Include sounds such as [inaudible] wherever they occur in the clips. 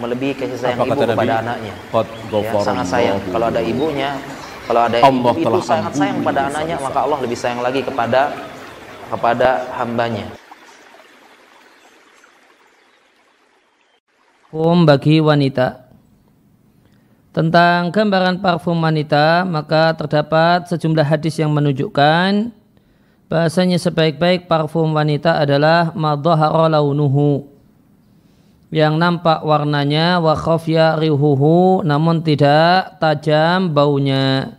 melebihi kasih sayang Apakah ibu kepada anaknya. Ya, sangat sayang. Kalau ada ibunya, kalau ada Allah ibu itu sangat sayang pada anaknya, maka Allah lebih sayang lagi kepada kepada hambanya. Hukum bagi wanita tentang gambaran parfum wanita, maka terdapat sejumlah hadis yang menunjukkan bahasanya sebaik-baik parfum wanita adalah madhahara launuhu yang nampak warnanya wa khafya rihuhu namun tidak tajam baunya.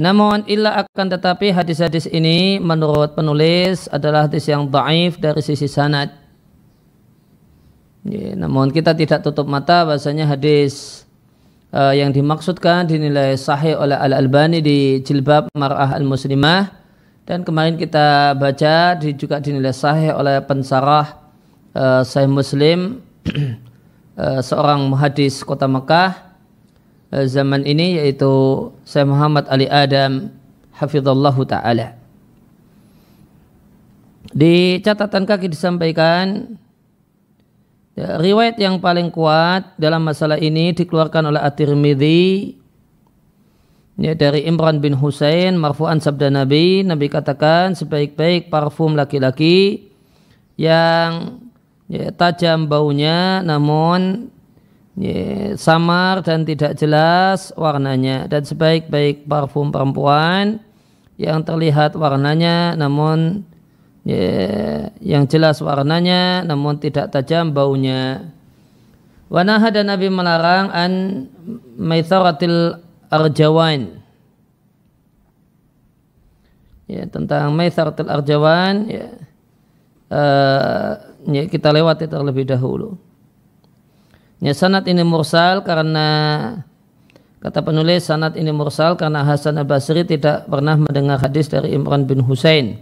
Namun illa akan tetapi hadis-hadis ini menurut penulis adalah hadis yang daif dari sisi sanad. Ya, namun kita tidak tutup mata bahasanya hadis uh, yang dimaksudkan dinilai sahih oleh Al-Albani di jilbab Mar'ah Al-Muslimah dan kemarin kita baca di, juga dinilai sahih oleh pensarah uh, sahih Muslim [clears throat] eh, seorang hadis kota Mekah eh, zaman ini yaitu Syekh Muhammad Ali Adam hafizallahu taala. Di catatan kaki disampaikan ya, riwayat yang paling kuat dalam masalah ini dikeluarkan oleh At-Tirmidzi ya, dari Imran bin Husain marfu'an sabda Nabi Nabi katakan sebaik-baik parfum laki-laki yang ya, tajam baunya namun ya, samar dan tidak jelas warnanya dan sebaik-baik parfum perempuan yang terlihat warnanya namun ya, yang jelas warnanya namun tidak tajam baunya Wanaha dan Nabi melarang an maitharatil Arjawan. Ya, tentang Maisaratul Arjawan ya. Uh, ya kita lewati terlebih dahulu. Ya, sanat ini mursal karena kata penulis sanat ini mursal karena Hasan al-Basri tidak pernah mendengar hadis dari Imran bin Hussein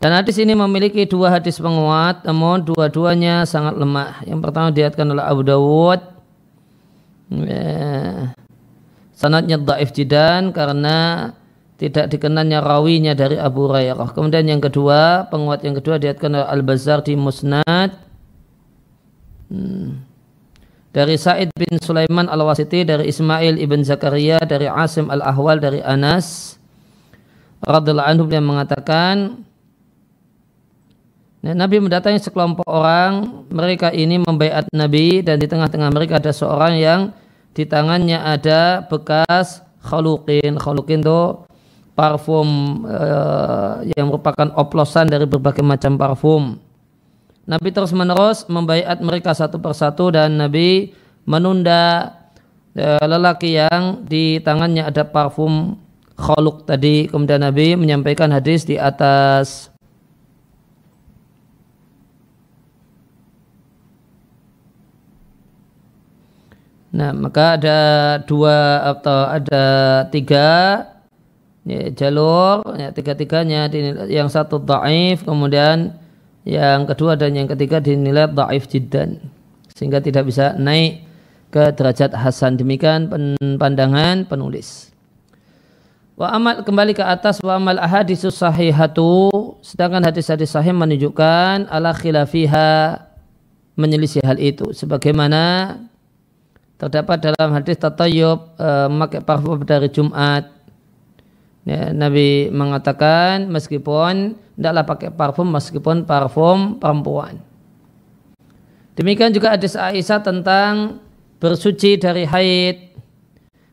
Dan hadis ini memiliki dua hadis penguat, namun dua-duanya sangat lemah. Yang pertama diatkan oleh Abu Dawud, ya, sanadnya dhaif jidan karena tidak dikenalnya rawinya dari Abu Hurairah. Kemudian yang kedua, penguat yang kedua diatkan oleh al bazar di Musnad. Hmm. Dari Said bin Sulaiman Al-Wasiti, dari Ismail ibn Zakaria, dari Asim Al-Ahwal, dari Anas. Radullah anhu yang mengatakan, Nabi mendatangi sekelompok orang, mereka ini membaiat Nabi dan di tengah-tengah mereka ada seorang yang di tangannya ada bekas khalukin khalukin itu parfum uh, yang merupakan oplosan dari berbagai macam parfum. Nabi terus menerus membaiat mereka satu persatu dan Nabi menunda eh, lelaki yang di tangannya ada parfum khaluk tadi. Kemudian Nabi menyampaikan hadis di atas. Nah, maka ada dua atau ada tiga ya, jalur, ya, tiga-tiganya yang satu daif, kemudian yang kedua dan yang ketiga dinilai daif jiddan, sehingga tidak bisa naik ke derajat hasan. Demikian pandangan penulis. Wa amal kembali ke atas wa amal ahadisus sahihatu, sedangkan hadis-hadis sahih menunjukkan ala khilafiha menyelisih hal itu sebagaimana terdapat dalam hadis tatayub e, eh, memakai parfum dari Jumat. Ya, Nabi mengatakan meskipun tidaklah pakai parfum meskipun parfum perempuan. Demikian juga hadis Aisyah tentang bersuci dari haid.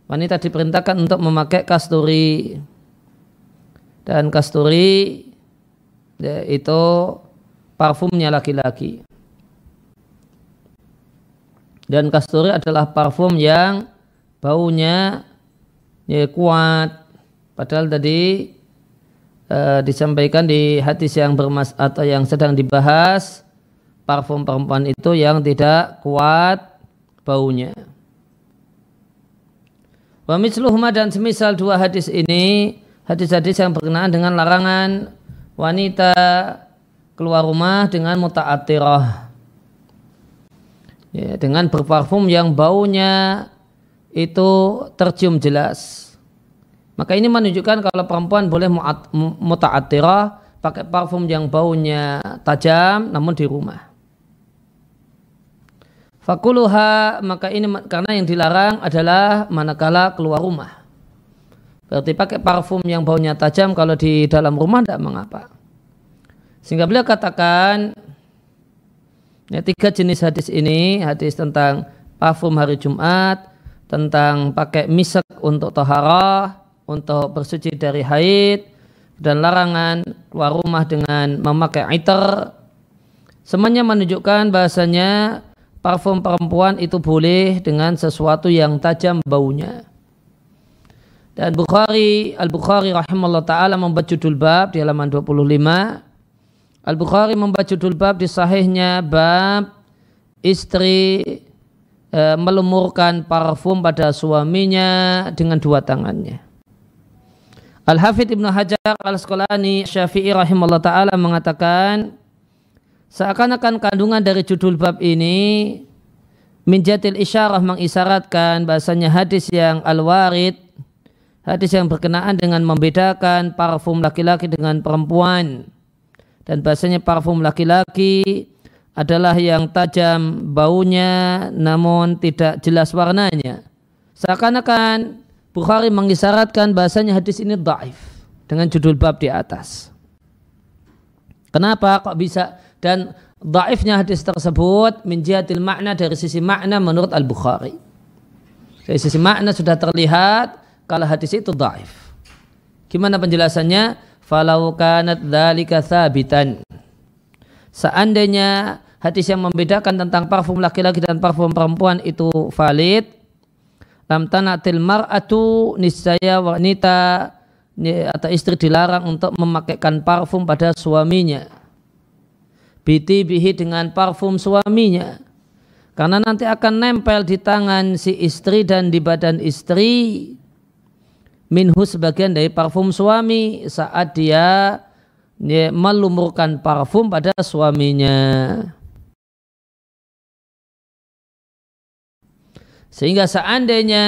Wanita diperintahkan untuk memakai kasturi. Dan kasturi ya, itu parfumnya laki-laki. Dan kasturi adalah parfum yang baunya ya, kuat. Padahal tadi eh, disampaikan di hadis yang bermas atau yang sedang dibahas parfum perempuan itu yang tidak kuat baunya. Wa misluhuma dan semisal dua hadis ini hadis-hadis yang berkenaan dengan larangan wanita keluar rumah dengan muta'atirah ya, dengan berparfum yang baunya itu tercium jelas. Maka ini menunjukkan kalau perempuan boleh muta'atirah pakai parfum yang baunya tajam namun di rumah. Fakuluha maka ini karena yang dilarang adalah manakala keluar rumah. Berarti pakai parfum yang baunya tajam kalau di dalam rumah tidak mengapa. Sehingga beliau katakan Ya, tiga jenis hadis ini, hadis tentang parfum hari Jumat, tentang pakai misak untuk toharah, untuk bersuci dari haid, dan larangan keluar rumah dengan memakai iter. Semuanya menunjukkan bahasanya parfum perempuan itu boleh dengan sesuatu yang tajam baunya. Dan Bukhari, Al-Bukhari rahimahullah ta'ala membuat judul bab di halaman 25 Al-Bukhari membaca judul bab di sahihnya bab istri e, melumurkan parfum pada suaminya dengan dua tangannya. Al-Hafidh Ibnu Hajar al sekolani Syafi'i rahimahullah taala mengatakan seakan-akan kandungan dari judul bab ini minjatil isyarah mengisyaratkan bahasanya hadis yang al-warid hadis yang berkenaan dengan membedakan parfum laki-laki dengan perempuan dan bahasanya parfum laki-laki adalah yang tajam baunya namun tidak jelas warnanya. Seakan-akan Bukhari mengisyaratkan bahasanya hadis ini daif dengan judul bab di atas. Kenapa kok bisa dan daifnya hadis tersebut menjadil makna dari sisi makna menurut Al-Bukhari. Dari sisi makna sudah terlihat kalau hadis itu daif. Gimana penjelasannya? falau kanat dzalika thabitan seandainya hadis yang membedakan tentang parfum laki-laki dan parfum perempuan itu valid lam tanatil mar'atu nisaya wanita atau istri dilarang untuk memakaikan parfum pada suaminya. Biti bihi dengan parfum suaminya. Karena nanti akan nempel di tangan si istri dan di badan istri minhu sebagian dari parfum suami saat dia ya, melumurkan parfum pada suaminya. Sehingga seandainya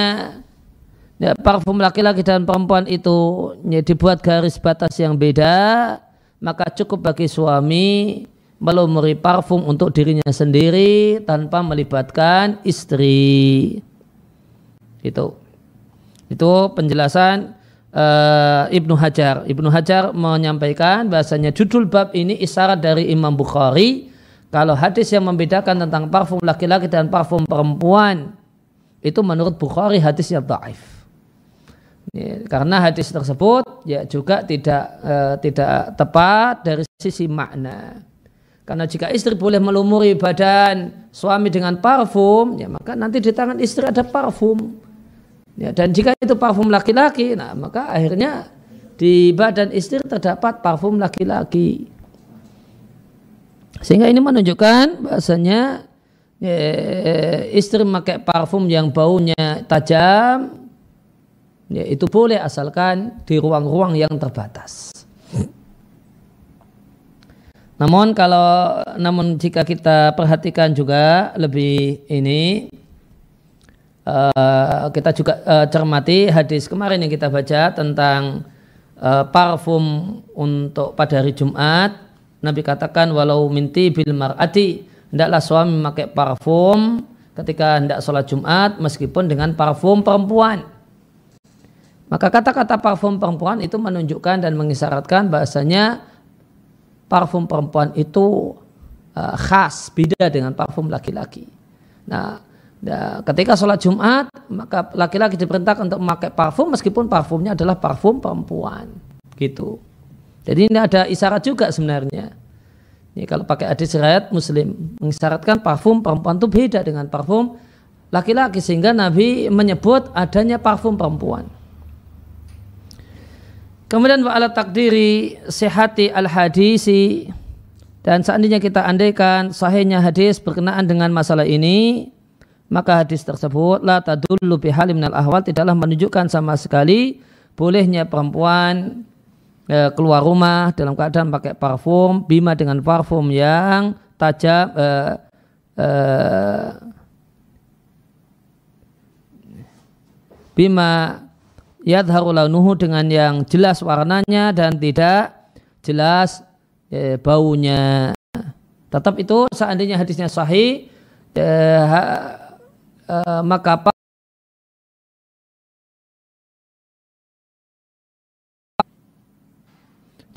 ya, parfum laki-laki dan perempuan itu ya, dibuat garis batas yang beda, maka cukup bagi suami melumuri parfum untuk dirinya sendiri tanpa melibatkan istri. Itu. Itu penjelasan uh, Ibnu Hajar. Ibnu Hajar menyampaikan bahasanya judul bab ini isyarat dari Imam Bukhari kalau hadis yang membedakan tentang parfum laki-laki dan parfum perempuan itu menurut Bukhari hadisnya taif. Ya, karena hadis tersebut ya juga tidak uh, tidak tepat dari sisi makna. Karena jika istri boleh melumuri badan suami dengan parfum, ya maka nanti di tangan istri ada parfum Ya, dan jika itu parfum laki-laki, nah maka akhirnya di badan istri terdapat parfum laki-laki. Sehingga ini menunjukkan bahasanya ya, istri memakai parfum yang baunya tajam, ya, itu boleh asalkan di ruang-ruang yang terbatas. Namun kalau namun jika kita perhatikan juga lebih ini Eh, kita juga uh, cermati hadis kemarin yang kita baca tentang uh, parfum untuk pada hari Jumat. Nabi katakan walau minti bil mar'ati hendaklah suami memakai parfum ketika hendak sholat Jumat meskipun dengan parfum perempuan. Maka kata-kata parfum perempuan itu menunjukkan dan mengisyaratkan bahasanya parfum perempuan itu khas beda dengan parfum laki-laki. Nah, Nah, ketika sholat Jumat, maka laki-laki diperintahkan untuk memakai parfum meskipun parfumnya adalah parfum perempuan. Gitu. Jadi ini ada isyarat juga sebenarnya. Ini kalau pakai hadis riwayat Muslim mengisyaratkan parfum perempuan itu beda dengan parfum laki-laki sehingga Nabi menyebut adanya parfum perempuan. Kemudian waala takdiri sehati al hadisi dan seandainya kita andaikan sahihnya hadis berkenaan dengan masalah ini maka hadis tersebut la tadullu bihalim minal ahwal tidaklah menunjukkan sama sekali bolehnya perempuan e, keluar rumah dalam keadaan pakai parfum bima dengan parfum yang tajam e, e, bima yadharu launuhu dengan yang jelas warnanya dan tidak jelas e, baunya tetap itu seandainya hadisnya sahih e, uh, maka apa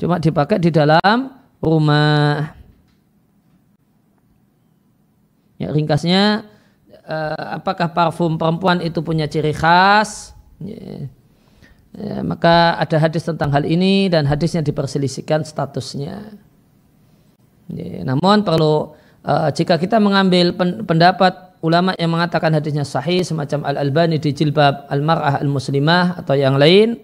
cuma dipakai di dalam rumah. Ya, ringkasnya uh, apakah parfum perempuan itu punya ciri khas? Ya. Ya, maka ada hadis tentang hal ini dan hadisnya diperselisihkan statusnya. Ya, namun perlu uh, jika kita mengambil pen pendapat ulama yang mengatakan hadisnya sahih semacam Al-Albani di jilbab Al-Mar'ah Al-Muslimah atau yang lain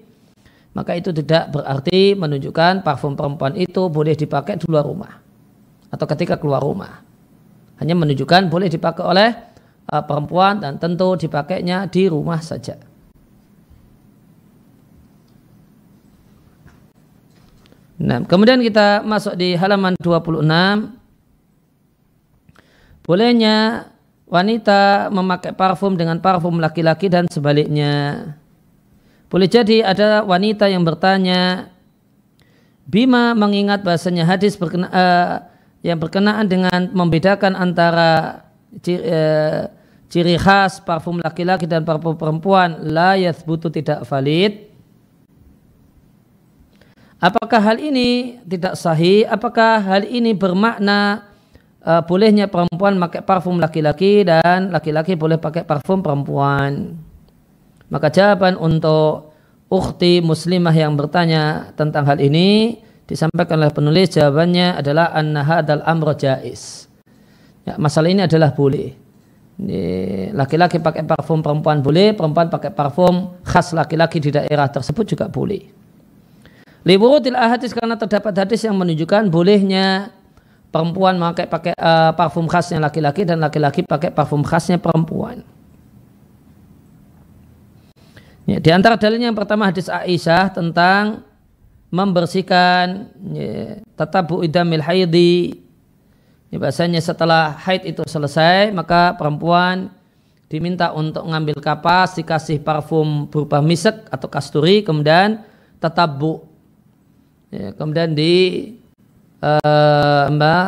maka itu tidak berarti menunjukkan parfum perempuan itu boleh dipakai di luar rumah atau ketika keluar rumah hanya menunjukkan boleh dipakai oleh e, perempuan dan tentu dipakainya di rumah saja Nah, kemudian kita masuk di halaman 26 bolehnya wanita memakai parfum dengan parfum laki-laki dan sebaliknya. Boleh jadi ada wanita yang bertanya, Bima mengingat bahasanya hadis berkena, uh, yang berkenaan dengan membedakan antara ciri, uh, eh, ciri khas parfum laki-laki dan parfum perempuan la yathbutu tidak valid. Apakah hal ini tidak sahih? Apakah hal ini bermakna uh, bolehnya perempuan pakai parfum laki-laki dan laki-laki boleh pakai parfum perempuan. Maka jawaban untuk ukhti muslimah yang bertanya tentang hal ini disampaikan oleh penulis jawabannya adalah anna hadal amro jais. Ya, masalah ini adalah boleh. Laki-laki pakai parfum perempuan boleh, perempuan pakai parfum khas laki-laki di daerah tersebut juga boleh. Liburutil ahadis karena terdapat hadis yang menunjukkan bolehnya perempuan pakai pakai uh, parfum khasnya laki-laki dan laki-laki pakai parfum khasnya perempuan. Ya, di antara dalilnya yang pertama hadis Aisyah tentang membersihkan ya, bu idamil haidi. Ya, bahasanya setelah haid itu selesai maka perempuan diminta untuk mengambil kapas dikasih parfum berupa misek atau kasturi kemudian tetap ya, kemudian di Eh, Mbak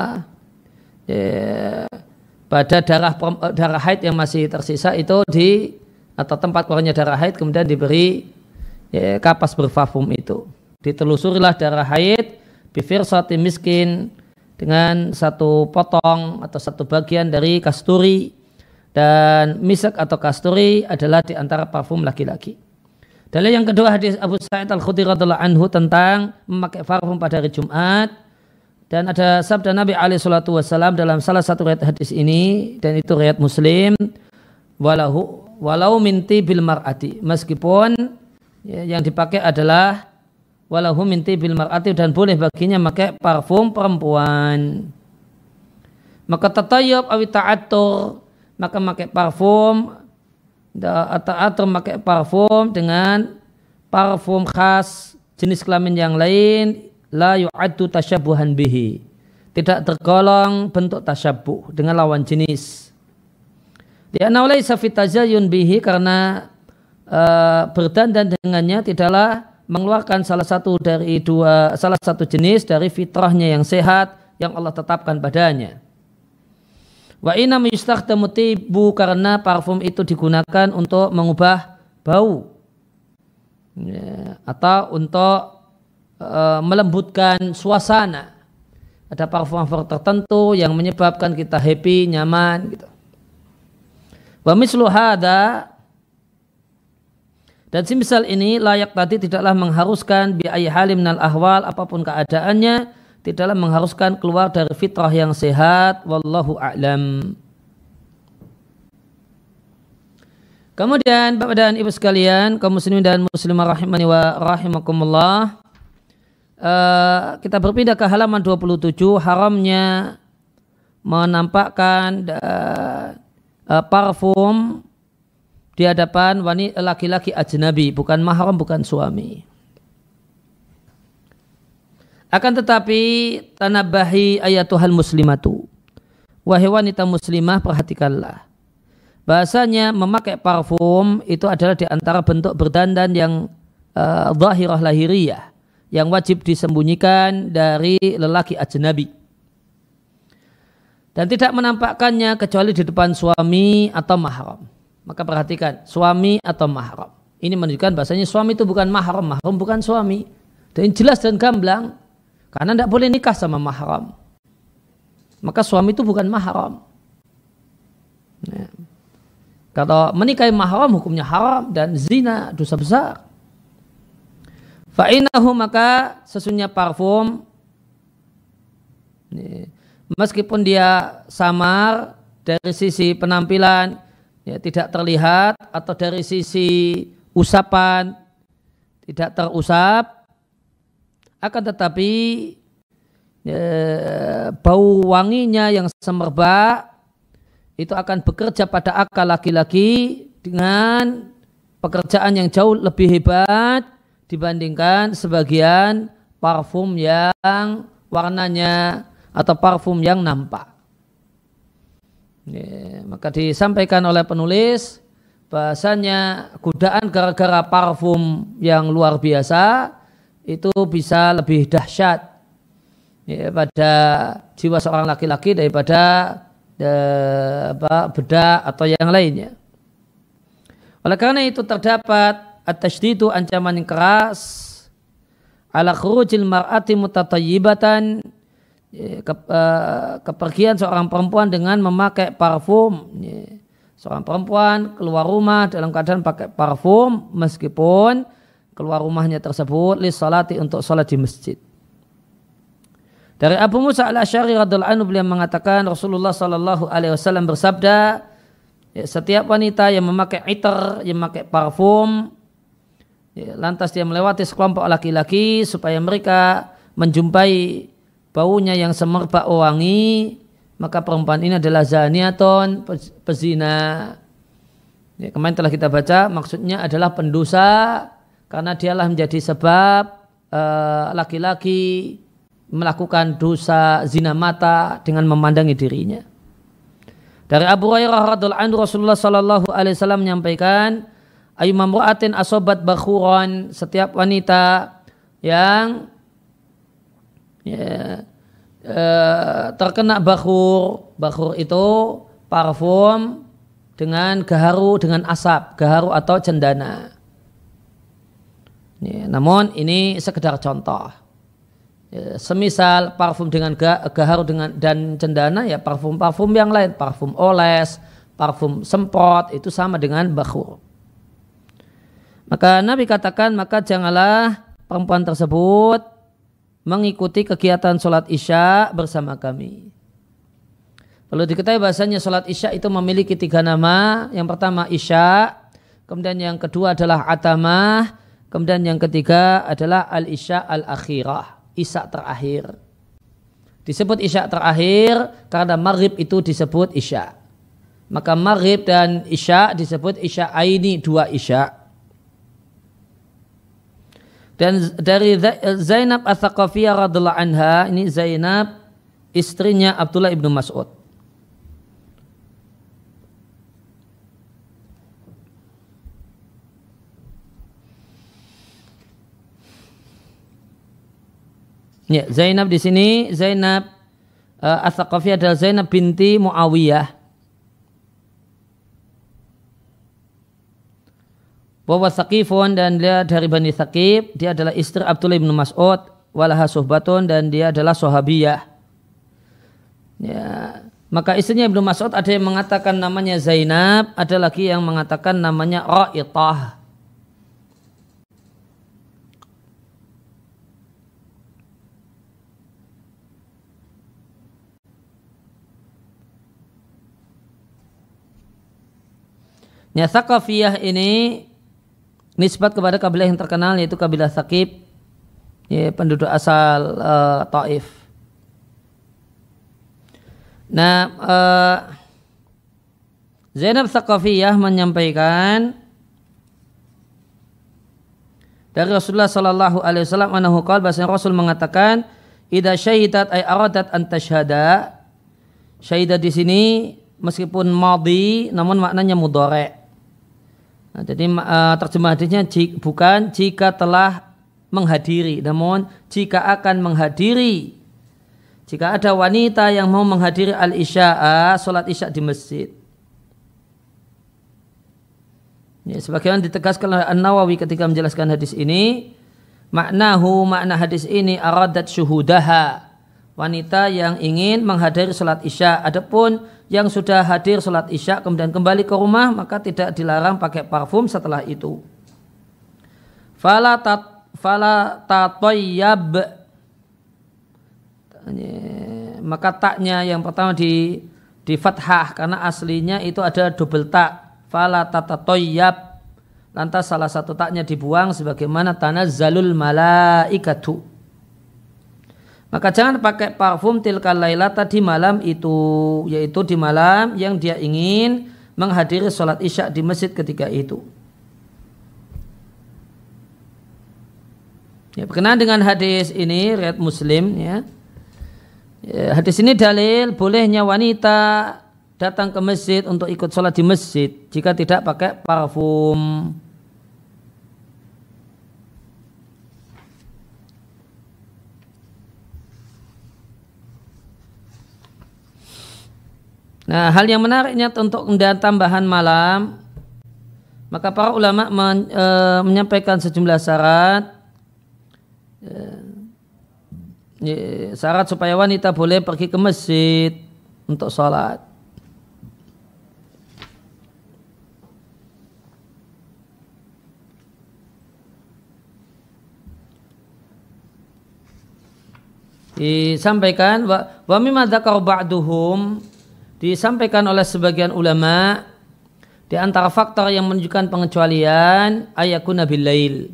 eh, pada darah eh, darah haid yang masih tersisa itu di atau tempat keluarnya darah haid kemudian diberi ya, kapas berfafum itu. Ditelusurilah darah haid bifir sati miskin dengan satu potong atau satu bagian dari kasturi dan misak atau kasturi adalah di antara parfum laki-laki. Dalil yang kedua hadis Abu Sa'id Al-Khudri radhiyallahu anhu tentang memakai parfum pada hari Jumat dan ada sabda Nabi alaihi salatu wasallam dalam salah satu riwayat hadis ini dan itu riwayat Muslim walau walau minti bil mar'ati meskipun ya, yang dipakai adalah walau minti bil mar'ati dan boleh baginya pakai parfum perempuan. Maka tatayub awit ta'atur maka pakai parfum atau atur pakai parfum dengan parfum khas jenis kelamin yang lain la yu'addu tasyabuhan bihi. Tidak tergolong bentuk tasyabuh dengan lawan jenis. Dia laisa fi bihi karena uh, berdandan dengannya tidaklah mengeluarkan salah satu dari dua salah satu jenis dari fitrahnya yang sehat yang Allah tetapkan padanya. Wa inna yustakhdamu tibu karena parfum itu digunakan untuk mengubah bau ya, atau untuk Eh, melembutkan suasana. Ada parfum-parfum tertentu yang menyebabkan kita happy, nyaman gitu. Wa mislu hada dan semisal ini layak tadi tidaklah mengharuskan biayi halim nal ahwal apapun keadaannya tidaklah mengharuskan keluar dari fitrah yang sehat wallahu a'lam. Kemudian Bapak dan Ibu sekalian, kaum muslimin dan muslimah rahimani wa rahimakumullah. Eh, kita berpindah ke halaman 27 haramnya menampakkan uh, uh, parfum di hadapan wanita laki-laki ajnabi bukan mahram bukan suami akan tetapi tanabahi ayatuhal muslimatu wahai wanita muslimah perhatikanlah bahasanya memakai parfum itu adalah di antara bentuk berdandan yang uh, zahirah lahiriah yang wajib disembunyikan dari lelaki ajnabi dan tidak menampakkannya kecuali di depan suami atau mahram. Maka perhatikan suami atau mahram. Ini menunjukkan bahasanya suami itu bukan mahram, mahram bukan suami. Dan jelas dan gamblang karena tidak boleh nikah sama mahram. Maka suami itu bukan mahram. kata ya. Kalau menikahi mahram hukumnya haram dan zina dosa besar. Fa'inahu maka sesungguhnya parfum meskipun dia samar dari sisi penampilan ya, tidak terlihat atau dari sisi usapan tidak terusap akan tetapi ya, bau wanginya yang semerbak itu akan bekerja pada akal laki-laki dengan pekerjaan yang jauh lebih hebat dibandingkan sebagian parfum yang warnanya atau parfum yang nampak. Ya, maka disampaikan oleh penulis bahasanya godaan gara-gara parfum yang luar biasa itu bisa lebih dahsyat ya, pada jiwa seorang laki-laki daripada ya, apa, bedak atau yang lainnya. Oleh karena itu terdapat at-tashdidu ancaman yang keras ala khurujil mar'ati mutatayyibatan ya, ke, uh, kepergian seorang perempuan dengan memakai parfum ya, seorang perempuan keluar rumah dalam keadaan pakai parfum meskipun keluar rumahnya tersebut li salati untuk salat di masjid dari Abu Musa al-Asy'ari radhiallahu anhu beliau mengatakan Rasulullah sallallahu alaihi wasallam bersabda ya, setiap wanita yang memakai iter yang memakai parfum Ya, lantas dia melewati sekelompok laki-laki supaya mereka menjumpai baunya yang semerbak wangi, maka perempuan ini adalah zaniaton, pezina. Ya, kemarin telah kita baca maksudnya adalah pendosa karena dialah menjadi sebab eh, laki-laki uh, melakukan dosa zina mata dengan memandangi dirinya. Dari Abu Hurairah radhiallahu anhu Rasulullah sallallahu alaihi wasallam menyampaikan mamruatin asobat bakhuran setiap wanita yang ya, eh, terkena bakhur bakhur itu parfum dengan gaharu dengan asap gaharu atau cendana ya, namun ini sekedar contoh ya, semisal parfum dengan gaharu dengan dan cendana ya parfum parfum yang lain parfum oles parfum semprot itu sama dengan bakhur maka Nabi katakan, maka janganlah perempuan tersebut mengikuti kegiatan sholat isya bersama kami. Perlu diketahui bahasanya sholat isya itu memiliki tiga nama. Yang pertama isya, kemudian yang kedua adalah atamah, kemudian yang ketiga adalah al-isya al-akhirah, isya terakhir. Disebut isya terakhir karena maghrib itu disebut isya. Maka maghrib dan isya disebut isya aini dua isya' Dan dari eh, Zainab Ats-Tsaqafiyah radhiallahu anha, ini Zainab istrinya Abdullah ibnu Mas'ud. Ya, Zainab di sini Zainab uh, eh, Ats-Tsaqafiyah adalah Zainab binti Muawiyah Wawa Saqifun dan dia dari Bani Saqif, dia adalah istri Abdullah bin Mas'ud, walaha suhbatun dan dia adalah sahabiyah. Ya, maka istrinya Ibnu Mas'ud ada yang mengatakan namanya Zainab, ada lagi yang mengatakan namanya Ra'itah. Nya Thaqafiyah ini nisbat kepada kabilah yang terkenal yaitu kabilah Sakib ya, penduduk asal uh, Taif. Nah, uh, Zainab Thaqafiyah menyampaikan dari Rasulullah Sallallahu Alaihi Wasallam anahu qal bahasa Rasul mengatakan ida syahidat ay aradat antashhada syahidat di sini meskipun madi namun maknanya mudorek Nah, jadi uh, terjemah hadisnya bukan jika telah menghadiri, namun jika akan menghadiri. Jika ada wanita yang mau menghadiri al isya, sholat isya di masjid. Ya, sebagaimana ditegaskan oleh An-Nawawi ketika menjelaskan hadis ini, maknahu makna hadis ini aradat syuhudaha wanita yang ingin menghadiri sholat isya. Adapun yang sudah hadir sholat isya kemudian kembali ke rumah maka tidak dilarang pakai parfum setelah itu. Fala tat fala tatoyab maka taknya yang pertama di di fathah karena aslinya itu ada double tak fala tatatoyab lantas salah satu taknya dibuang sebagaimana tanah zalul malaikatu maka jangan pakai parfum tilkal laila di malam itu, yaitu di malam yang dia ingin menghadiri sholat isya di masjid ketika itu. Ya, berkenaan dengan hadis ini, riat muslim ya. ya. Hadis ini dalil bolehnya wanita datang ke masjid untuk ikut sholat di masjid jika tidak pakai parfum. Nah, hal yang menariknya untuk undangan tambahan malam, maka para ulama men, e, menyampaikan sejumlah syarat e, e, syarat supaya wanita boleh pergi ke masjid untuk sholat. Disampaikan wa, wa mimma dzakar ba'duhum disampaikan oleh sebagian ulama di antara faktor yang menunjukkan pengecualian ayakuna bilail.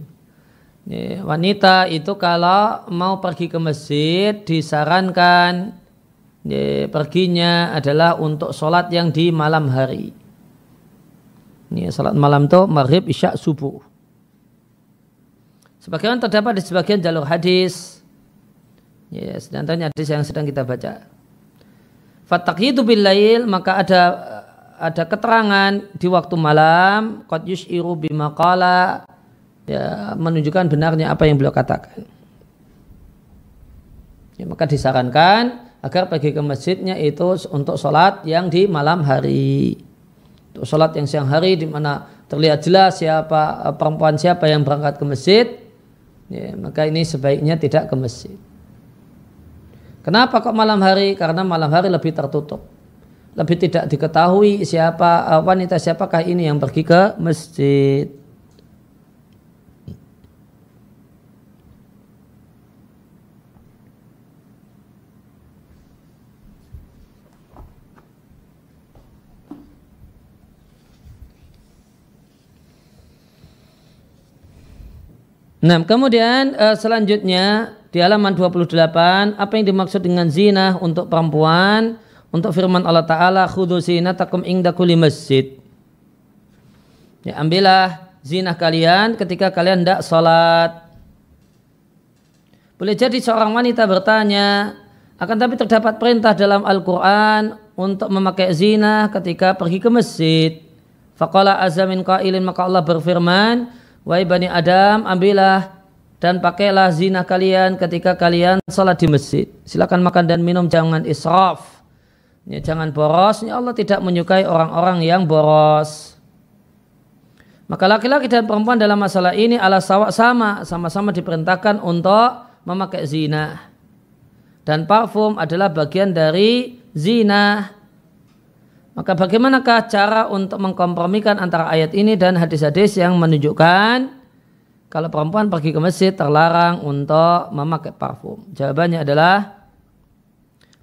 Wanita itu kalau mau pergi ke masjid disarankan perginya adalah untuk sholat yang di malam hari. Ini sholat malam itu maghrib, isya, subuh. Sebagaimana terdapat di sebagian jalur hadis, ya, yes, hadis yang sedang kita baca. Fatakhidu billail maka ada ada keterangan di waktu malam qad yushiru bima qala ya menunjukkan benarnya apa yang beliau katakan. Ya, maka disarankan agar pergi ke masjidnya itu untuk sholat yang di malam hari. Untuk sholat yang siang hari di mana terlihat jelas siapa eh, perempuan siapa yang berangkat ke masjid, ya, maka ini sebaiknya tidak ke masjid. Kenapa kok malam hari? Karena malam hari lebih tertutup. Lebih tidak diketahui siapa eh, wanita siapakah ini yang pergi ke masjid. Nah, kemudian uh, selanjutnya di halaman 28 apa yang dimaksud dengan zina untuk perempuan untuk firman Allah Ta'ala khudhu takum ingda kuli masjid ya ambillah zina kalian ketika kalian tidak sholat boleh jadi seorang wanita bertanya akan tapi terdapat perintah dalam Al-Quran untuk memakai zina ketika pergi ke masjid Faqala azamin qailin maka Allah berfirman Wahai Bani Adam ambillah dan pakailah zina kalian ketika kalian sholat di masjid. Silakan makan dan minum, jangan israf. Ya, jangan boros. Ya Allah tidak menyukai orang-orang yang boros. Maka laki-laki dan perempuan dalam masalah ini ala sawak sama, sama-sama diperintahkan untuk memakai zina. Dan parfum adalah bagian dari zina. Maka bagaimanakah cara untuk mengkompromikan antara ayat ini dan hadis-hadis yang menunjukkan kalau perempuan pergi ke masjid terlarang untuk memakai parfum? Jawabannya adalah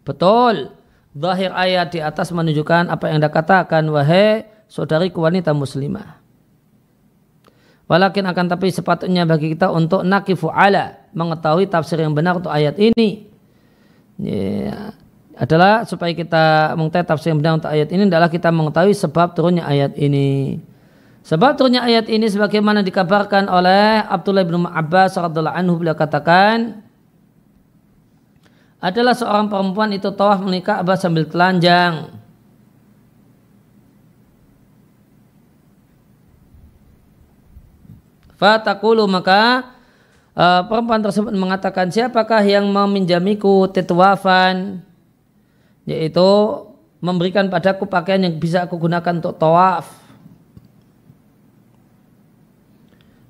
betul. Zahir ayat di atas menunjukkan apa yang Anda katakan wahai saudari wanita muslimah. Walakin akan tapi sepatutnya bagi kita untuk nakifu ala mengetahui tafsir yang benar untuk ayat ini. Yeah. adalah supaya kita mengetahui tafsir yang benar untuk ayat ini adalah kita mengetahui sebab turunnya ayat ini turunnya ayat ini sebagaimana dikabarkan oleh Abdullah bin Abbas radhiallahu anhu beliau katakan adalah seorang perempuan itu tawaf menikah abbas sambil telanjang. Fatakulu maka uh, perempuan tersebut mengatakan siapakah yang meminjamiku tetuafan yaitu memberikan padaku pakaian yang bisa aku gunakan untuk tawaf.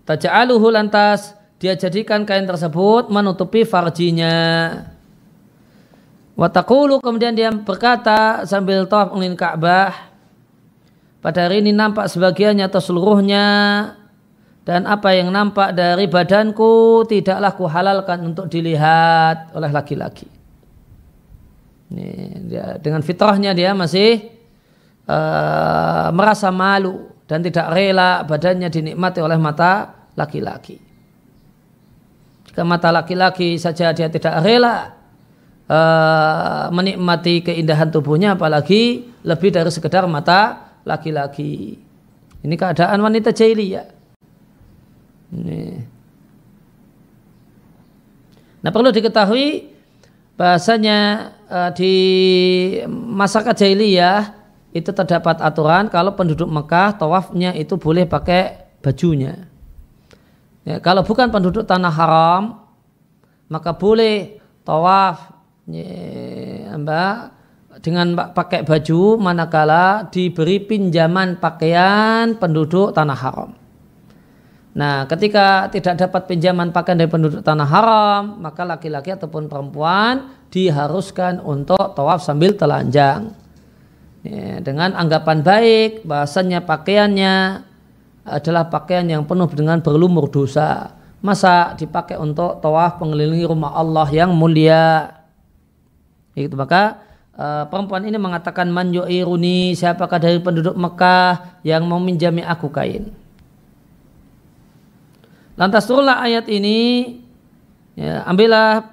Taja'aluhu lantas dia jadikan kain tersebut menutupi farjinya. Watakulu kemudian dia berkata sambil tawaf ulin Ka'bah pada hari ini nampak sebagiannya atau seluruhnya dan apa yang nampak dari badanku tidaklah kuhalalkan untuk dilihat oleh laki-laki. dengan fitrahnya dia masih uh, merasa malu dan tidak rela badannya dinikmati oleh mata laki-laki. Jika mata laki-laki saja dia tidak rela uh, menikmati keindahan tubuhnya, apalagi lebih dari sekedar mata laki-laki. Ini keadaan wanita jahiliyah. Ini. Nah perlu diketahui bahasanya uh, di masyarakat ya itu terdapat aturan kalau penduduk Mekah tawafnya itu boleh pakai bajunya. Ya, kalau bukan penduduk tanah haram, maka boleh tawaf ya, mbak dengan pakai baju manakala diberi pinjaman pakaian penduduk tanah haram. Nah, ketika tidak dapat pinjaman pakaian dari penduduk tanah haram, maka laki-laki ataupun perempuan diharuskan untuk tawaf sambil telanjang. Ya, dengan anggapan baik, bahasanya pakaiannya adalah pakaian yang penuh dengan berlumur dosa. Masa dipakai untuk tawaf pengelilingi rumah Allah yang mulia. Itu maka e, perempuan ini mengatakan man yu'iruni siapakah dari penduduk Mekah yang meminjami aku kain. Lantas turunlah ayat ini ya, ambillah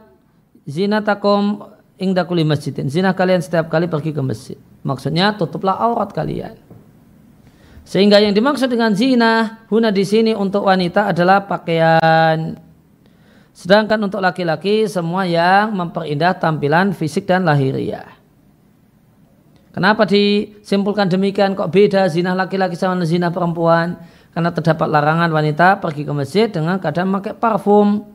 zina takum ingdakuli masjidin. Zina kalian setiap kali pergi ke masjid. Maksudnya tutuplah aurat kalian. Sehingga yang dimaksud dengan zina huna di sini untuk wanita adalah pakaian. Sedangkan untuk laki-laki semua yang memperindah tampilan fisik dan lahiriah. Kenapa disimpulkan demikian kok beda zina laki-laki sama zina perempuan? Karena terdapat larangan wanita pergi ke masjid dengan keadaan pakai parfum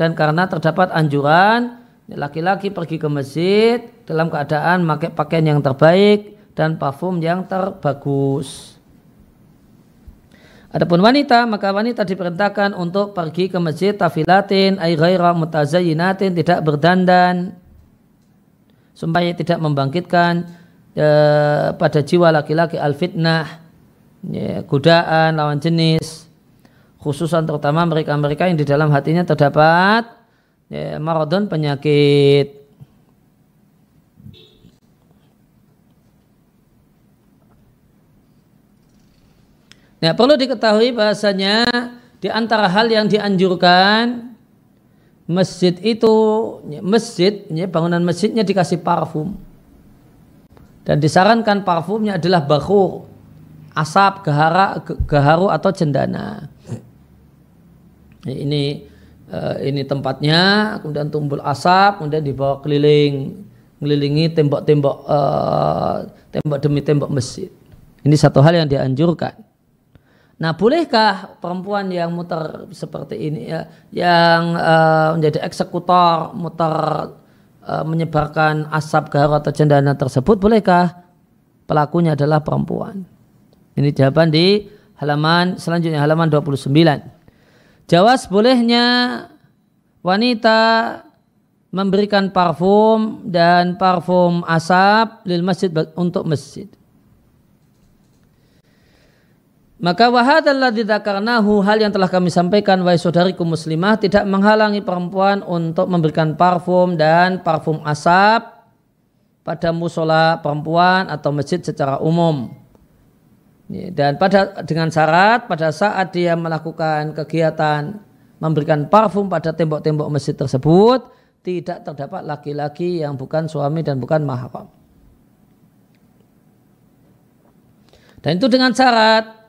dan karena terdapat anjuran laki-laki pergi ke masjid dalam keadaan pakai pakaian yang terbaik dan parfum yang terbagus. Adapun wanita, maka wanita diperintahkan untuk pergi ke masjid tafilatin, ay ghaira mutazayyinatin, tidak berdandan, supaya tidak membangkitkan e, pada jiwa laki-laki al-fitnah, ya, godaan, lawan jenis, khususan terutama mereka-mereka yang di dalam hatinya terdapat ya, maradun penyakit. Nah, perlu diketahui bahasanya di antara hal yang dianjurkan masjid itu masjid ya, bangunan masjidnya dikasih parfum dan disarankan parfumnya adalah baku asap gahara gaharu atau cendana ya, ini eh, ini tempatnya kemudian tumbul asap kemudian dibawa keliling mengelilingi tembok-tembok eh, tembok demi tembok masjid ini satu hal yang dianjurkan Nah, bolehkah perempuan yang muter seperti ini ya, yang uh, menjadi eksekutor muter uh, menyebarkan asap ke atau cendana tersebut bolehkah pelakunya adalah perempuan? Ini jawaban di halaman selanjutnya halaman 29. Jawas bolehnya wanita memberikan parfum dan parfum asap lil masjid untuk masjid. Maka tidak karena hal yang telah kami sampaikan wahai saudariku muslimah tidak menghalangi perempuan untuk memberikan parfum dan parfum asap pada musola perempuan atau masjid secara umum. Dan pada dengan syarat pada saat dia melakukan kegiatan memberikan parfum pada tembok-tembok masjid tersebut tidak terdapat laki-laki yang bukan suami dan bukan mahram. Dan itu dengan syarat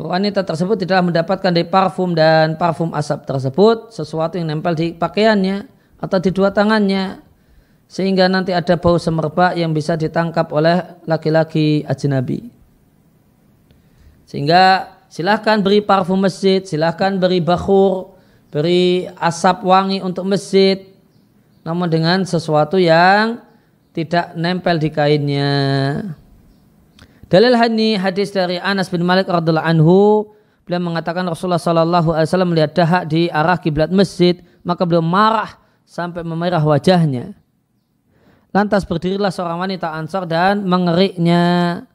wanita tersebut tidak mendapatkan dari parfum dan parfum asap tersebut sesuatu yang nempel di pakaiannya atau di dua tangannya sehingga nanti ada bau semerbak yang bisa ditangkap oleh laki-laki ajnabi. Sehingga silahkan beri parfum masjid, silahkan beri bakhur, beri asap wangi untuk masjid, namun dengan sesuatu yang tidak nempel di kainnya. Dalil hadni hadis dari Anas bin Malik radhiallahu anhu beliau mengatakan Rasulullah Shallallahu alaihi wasallam melihat dahak di arah kiblat masjid maka beliau marah sampai memerah wajahnya. Lantas berdirilah seorang wanita Ansor dan mengeriknya.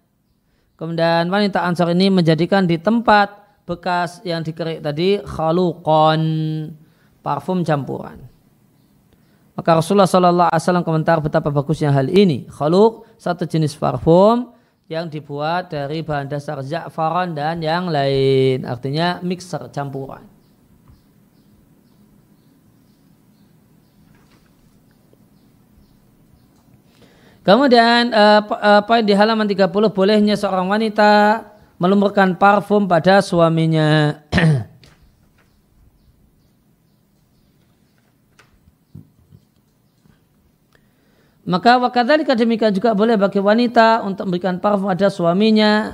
Kemudian wanita Ansor ini menjadikan di tempat bekas yang dikerik tadi khalukon parfum campuran. Maka Rasulullah Shallallahu Alaihi Wasallam komentar betapa bagusnya hal ini. Khaluk satu jenis parfum yang dibuat dari bahan dasar za'faran dan yang lain. Artinya mixer campuran. Kemudian eh, apa eh, di halaman 30 bolehnya seorang wanita melumurkan parfum pada suaminya. [clears throat] Maka wakadhalika demikian juga boleh bagi wanita untuk memberikan parfum pada suaminya.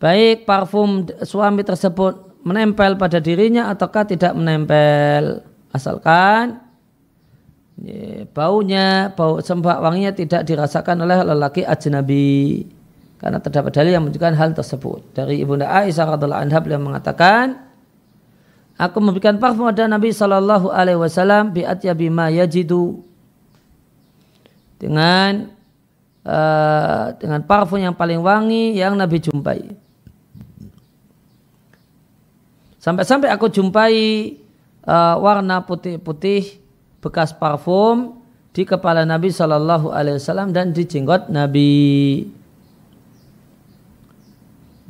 Baik parfum suami tersebut menempel pada dirinya ataukah tidak menempel. Asalkan ya, baunya, bau sembah wanginya tidak dirasakan oleh lelaki ajnabi. Karena terdapat dalil yang menunjukkan hal tersebut. Dari Ibunda Aisyah radhiallahu anha beliau mengatakan, Aku memberikan parfum pada Nabi Shallallahu Alaihi Wasallam biat ya bima yajidu dengan uh, dengan parfum yang paling wangi yang Nabi jumpai. Sampai-sampai aku jumpai uh, warna putih-putih bekas parfum di kepala Nabi Shallallahu Alaihi Wasallam dan di jenggot Nabi.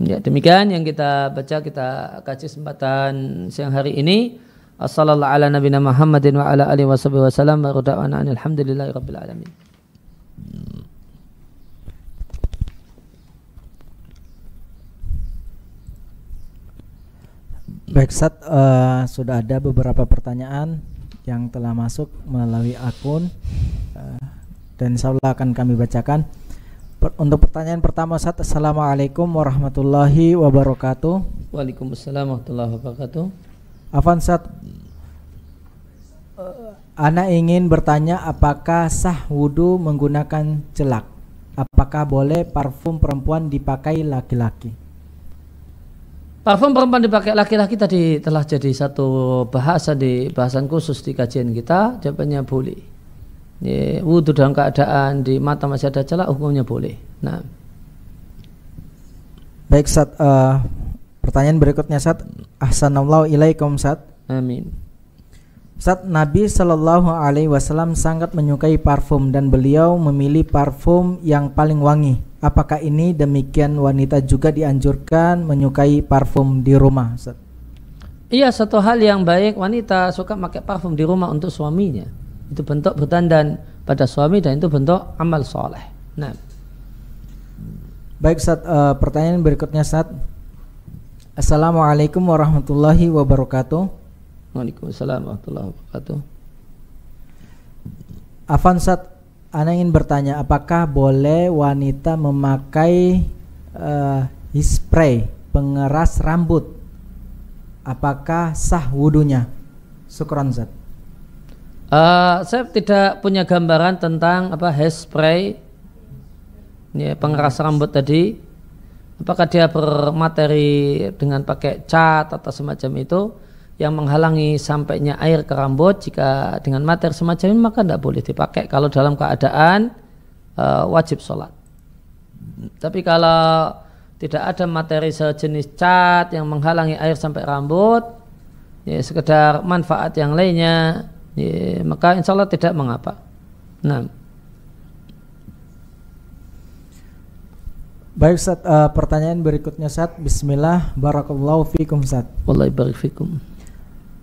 Ya, demikian yang kita baca kita kaji kesempatan siang hari ini. Assalamualaikum warahmatullahi wabarakatuh. Baik Sat, uh, eh, sudah ada beberapa pertanyaan yang telah masuk melalui akun uh, dan insya Allah akan kami bacakan. Per untuk pertanyaan pertama Sat, Assalamualaikum warahmatullahi wabarakatuh. Waalaikumsalam warahmatullahi wabarakatuh. Afan Sat, uh, eh, Ana ingin bertanya apakah sah wudhu menggunakan celak? Apakah boleh parfum perempuan dipakai laki-laki? Parfum perempuan dipakai laki-laki tadi telah jadi satu bahasa di bahasan khusus di kajian kita. Jawabannya boleh. Ya, wudhu dalam keadaan di mata masih ada celah, hukumnya boleh. Nah, baik saat uh, eh, pertanyaan berikutnya saat Ahsanallahu ilaikum saat. Amin. Saat Nabi Shallallahu Alaihi Wasallam sangat menyukai parfum dan beliau memilih parfum yang paling wangi. Apakah ini demikian wanita juga dianjurkan menyukai parfum di rumah? Ustaz? Iya satu hal yang baik wanita suka pakai parfum di rumah untuk suaminya. Itu bentuk bertandan pada suami dan itu bentuk amal soleh. Nah. Baik saat uh, eh, pertanyaan berikutnya saat Assalamualaikum warahmatullahi wabarakatuh. Waalaikumsalam warahmatullahi wabarakatuh. Avansat, Ana ingin bertanya, apakah boleh wanita memakai uh, eh, spray pengeras rambut? Apakah sah wudhunya? Sukron Zat. Uh, eh, saya tidak punya gambaran tentang apa hairspray ya, pengeras rambut tadi. Apakah dia bermateri dengan pakai cat atau semacam itu? yang menghalangi sampainya air ke rambut jika dengan materi semacam ini maka tidak boleh dipakai kalau dalam keadaan e, wajib sholat. Tapi kalau tidak ada materi sejenis cat yang menghalangi air sampai rambut, ya sekedar manfaat yang lainnya, ya, maka insya Allah tidak mengapa. Nah. Baik Ustaz, uh, pertanyaan berikutnya Ustaz. Bismillah, barakallahu fikum Ustaz. Wallahi barik fikum.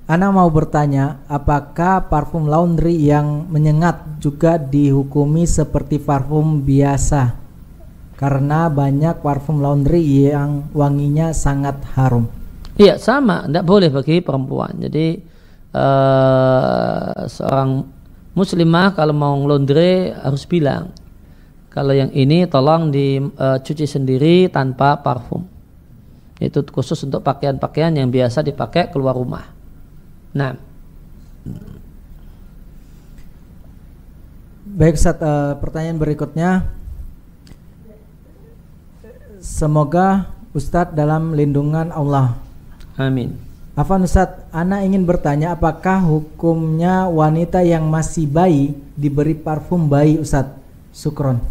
Ana mau bertanya, apakah parfum laundry yang menyengat juga dihukumi seperti parfum biasa? Karena banyak parfum laundry yang wanginya sangat harum. Iya, sama, tidak boleh bagi perempuan. Jadi uh, seorang muslimah kalau mau laundry harus bilang, kalau yang ini tolong dicuci eh, sendiri tanpa parfum. Itu khusus untuk pakaian-pakaian yang biasa dipakai keluar rumah Nah, baik saat uh, eh, pertanyaan berikutnya, semoga Ustadz dalam lindungan Allah. Amin. Afan Ustadz, Ana ingin bertanya apakah hukumnya wanita yang masih bayi diberi parfum bayi Ustadz? Sukron.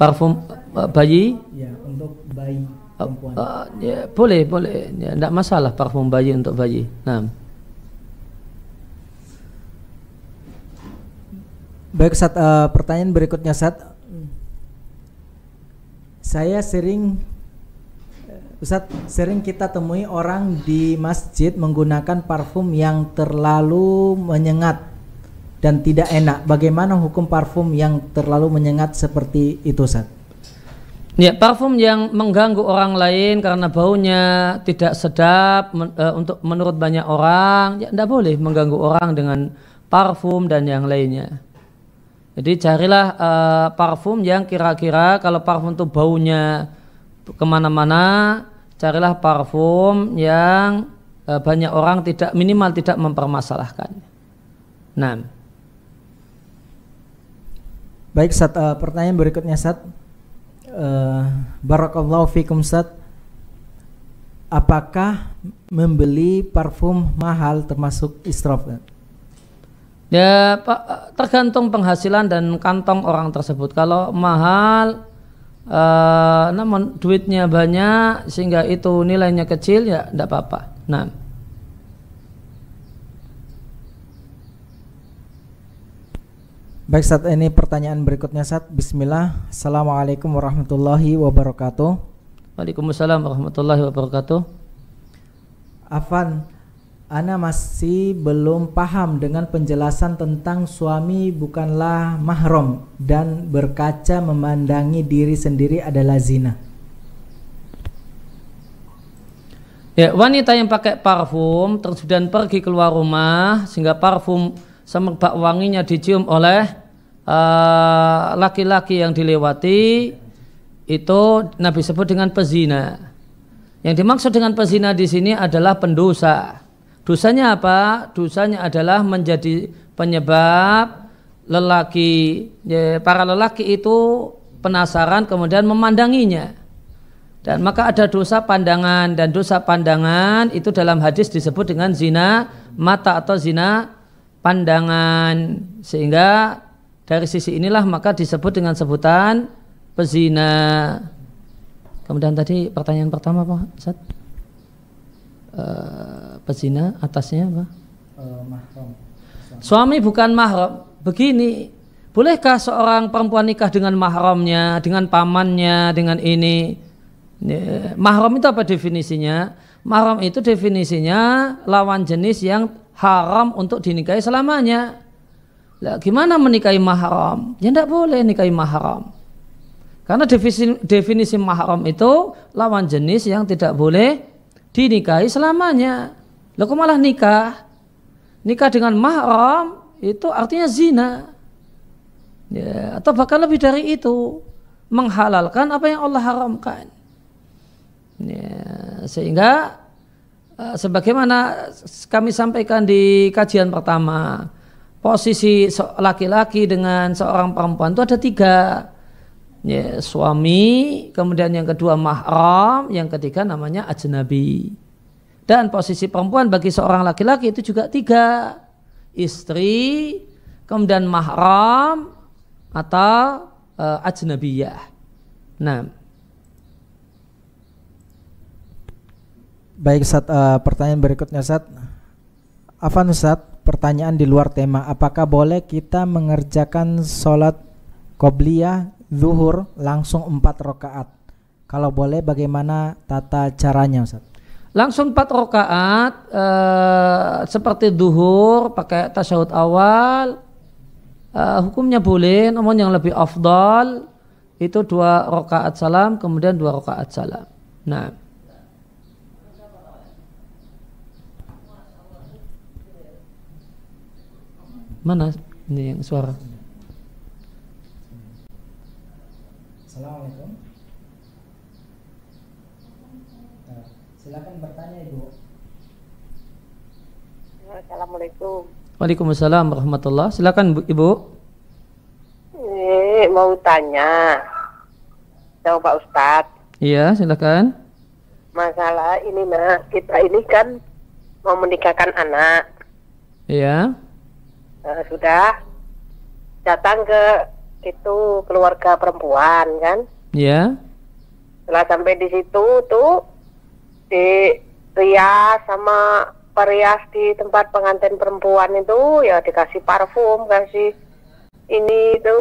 Parfum uh, bayi? Ya, untuk bayi eh, perempuan. Uh, uh, ya, boleh, boleh. Ya, masalah parfum bayi untuk bayi. Nah. Baik saat uh, eh, pertanyaan berikutnya Sat. Saya sering Ustadz, sering kita temui orang di masjid menggunakan parfum yang terlalu menyengat dan tidak enak. Bagaimana hukum parfum yang terlalu menyengat seperti itu, Ustadz? Ya, parfum yang mengganggu orang lain karena baunya tidak sedap men, e, untuk menurut banyak orang, ya tidak boleh mengganggu orang dengan parfum dan yang lainnya. Jadi carilah uh, parfum yang kira-kira kalau parfum itu baunya kemana-mana, carilah parfum yang uh, banyak orang tidak minimal tidak mempermasalahkannya. Nah. Baik, saat uh, eh, pertanyaan berikutnya saat. Uh, Barakallahu fikum saat Apakah membeli parfum mahal termasuk israf? Ya tergantung penghasilan dan kantong orang tersebut. Kalau mahal, eh, namun duitnya banyak sehingga itu nilainya kecil ya tidak apa-apa. Nah. Baik saat ini pertanyaan berikutnya saat Bismillah Assalamualaikum warahmatullahi wabarakatuh Waalaikumsalam warahmatullahi wabarakatuh Afan Ana masih belum paham dengan penjelasan tentang suami bukanlah mahram dan berkaca memandangi diri sendiri adalah zina. Ya, wanita yang pakai parfum terus dan pergi keluar rumah sehingga parfum semerbak wanginya dicium oleh eh, laki-laki uh, laki -laki yang dilewati itu Nabi sebut dengan pezina. Yang dimaksud dengan pezina di sini adalah pendosa Dosanya apa? Dosanya adalah menjadi penyebab lelaki ya, para lelaki itu penasaran kemudian memandanginya. Dan maka ada dosa pandangan dan dosa pandangan itu dalam hadis disebut dengan zina mata atau zina pandangan sehingga dari sisi inilah maka disebut dengan sebutan pezina. Kemudian tadi pertanyaan pertama Pak Ustaz. Uh, eh, pezina atasnya apa? Eh, mahram. Suami bukan mahram. Begini, bolehkah seorang perempuan nikah dengan mahramnya, dengan pamannya, dengan ini? Ya, mahram itu apa definisinya? Mahram itu definisinya lawan jenis yang haram untuk dinikahi selamanya. Lah, gimana menikahi mahram? Ya tidak boleh nikahi mahram. Karena definisi, definisi mahram itu lawan jenis yang tidak boleh dinikahi selamanya. Lalu kok malah nikah? Nikah dengan mahram itu artinya zina. Ya, atau bahkan lebih dari itu menghalalkan apa yang Allah haramkan. Ya, sehingga eh, sebagaimana kami sampaikan di kajian pertama, posisi laki-laki dengan seorang perempuan itu ada tiga. Ya, suami, kemudian yang kedua mahram, yang ketiga namanya ajnabi. Dan posisi perempuan bagi seorang laki-laki itu juga tiga. Istri, kemudian mahram, atau e, ajnabiyah. Nah. Baik saat e, eh, pertanyaan berikutnya saat Afan saat pertanyaan di luar tema. Apakah boleh kita mengerjakan sholat qobliyah zuhur langsung empat rokaat? Kalau boleh bagaimana tata caranya Ustaz? langsung empat rakaat uh, seperti duhur pakai tasyahud awal uh, hukumnya boleh namun yang lebih afdal itu dua rakaat salam kemudian dua rakaat salam nah mana ini yang suara Assalamualaikum Silakan bertanya Ibu. Assalamualaikum. Waalaikumsalam warahmatullah. Silakan Ibu. Eh, mau tanya. Jawab Pak Ustad? Iya, silakan. Masalah ini Mas, kita ini kan mau menikahkan anak. Iya. Nah, sudah datang ke itu keluarga perempuan kan? Iya. Setelah sampai di situ tuh di rias sama perias di tempat pengantin perempuan itu ya dikasih parfum kasih ini itu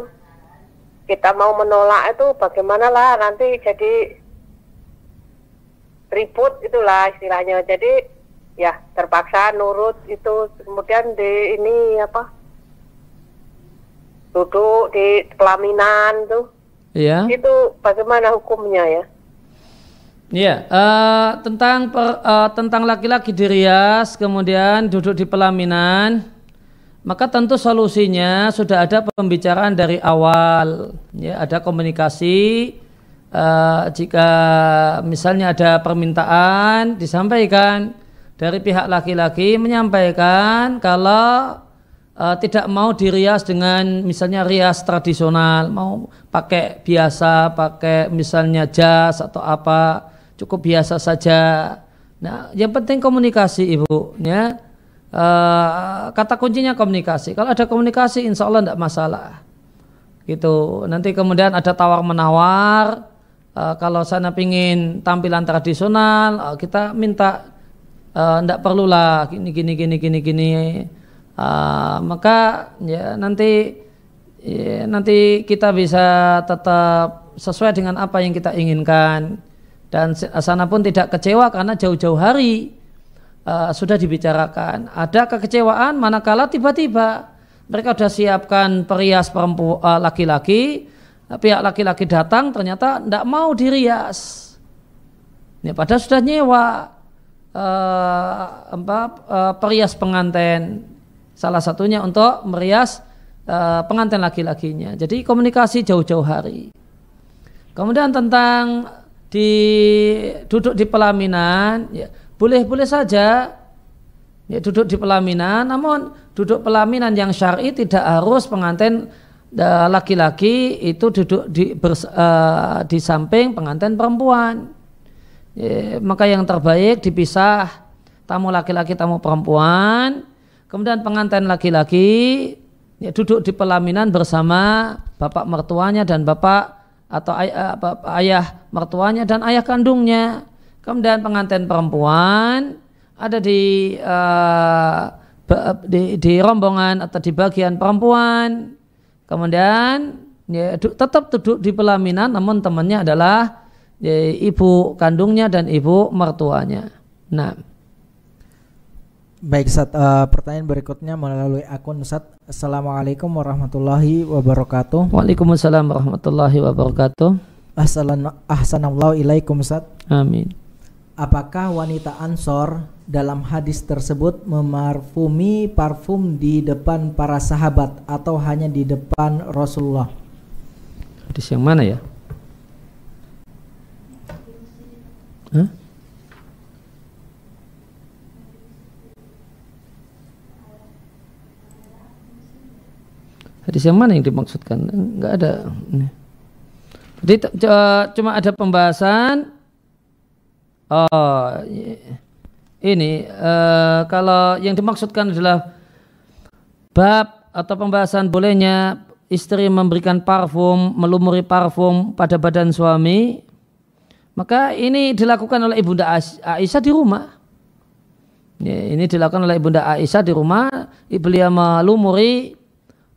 kita mau menolak itu bagaimana lah nanti jadi ribut itulah istilahnya jadi ya terpaksa nurut itu kemudian di ini apa duduk di pelaminan tuh iya itu bagaimana hukumnya ya Ya uh, tentang per, uh, tentang laki-laki dirias kemudian duduk di pelaminan, maka tentu solusinya sudah ada pembicaraan dari awal. Ya, ada komunikasi uh, jika misalnya ada permintaan disampaikan dari pihak laki-laki menyampaikan kalau uh, tidak mau dirias dengan misalnya rias tradisional, mau pakai biasa, pakai misalnya jas atau apa cukup biasa saja. Nah, yang penting komunikasi ibu, ya. Eh, kata kuncinya komunikasi. Kalau ada komunikasi, insya Allah tidak masalah. Gitu. Nanti kemudian ada tawar menawar. Uh, eh, kalau sana pingin tampilan tradisional, eh, kita minta tidak uh, perlulah gini gini gini gini gini. Uh, maka ya nanti ya, nanti kita bisa tetap sesuai dengan apa yang kita inginkan dan sana pun tidak kecewa karena jauh-jauh hari uh, sudah dibicarakan. Ada kekecewaan manakala tiba-tiba mereka sudah siapkan perias perempuan uh, eh, laki-laki, eh, pihak laki-laki datang ternyata tidak mau dirias. Ya, padahal sudah nyewa uh, apa, uh, perias pengantin salah satunya untuk merias uh, pengantin laki-lakinya. Jadi komunikasi jauh-jauh hari. Kemudian tentang di duduk di pelaminan ya, boleh boleh saja ya, duduk di pelaminan namun duduk pelaminan yang syar'i tidak harus pengantin laki-laki itu duduk di, bers, uh, di samping pengantin perempuan. Ya, maka yang terbaik dipisah tamu laki-laki, tamu perempuan. Kemudian pengantin laki-laki ya, duduk di pelaminan bersama bapak mertuanya dan bapak atau ayah, eh, ayah mertuanya dan ayah kandungnya. Kemudian pengantin perempuan ada di uh, di, di rombongan atau di bagian perempuan. Kemudian ya, tetap duduk di pelaminan namun temannya adalah ya, ibu kandungnya dan ibu mertuanya. Nah, Baik saat uh, eh, pertanyaan berikutnya melalui akun Ustaz. Assalamualaikum warahmatullahi wabarakatuh. Waalaikumsalam warahmatullahi wabarakatuh. assalamu'alaikum ahsanallahu ilaikum Amin. Apakah wanita Ansor dalam hadis tersebut memarfumi parfum di depan para sahabat atau hanya di depan Rasulullah? Hadis yang mana ya? Hah? Hadis yang mana yang dimaksudkan? Enggak ada. Jadi eh, cuma ada pembahasan oh, ini uh, kalau yang dimaksudkan adalah bab atau pembahasan bolehnya istri memberikan parfum, melumuri parfum pada badan suami, maka ini dilakukan oleh Ibunda Aisyah di rumah. Ya, ini dilakukan oleh Ibunda Aisyah di rumah, beliau melumuri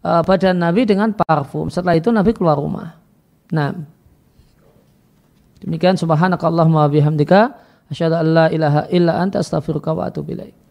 uh, eh, badan Nabi dengan parfum. Setelah itu Nabi keluar rumah. Nah, demikian subhanakallahumma bihamdika asyhadu an la ilaha illa anta astaghfiruka wa atubu ilaik.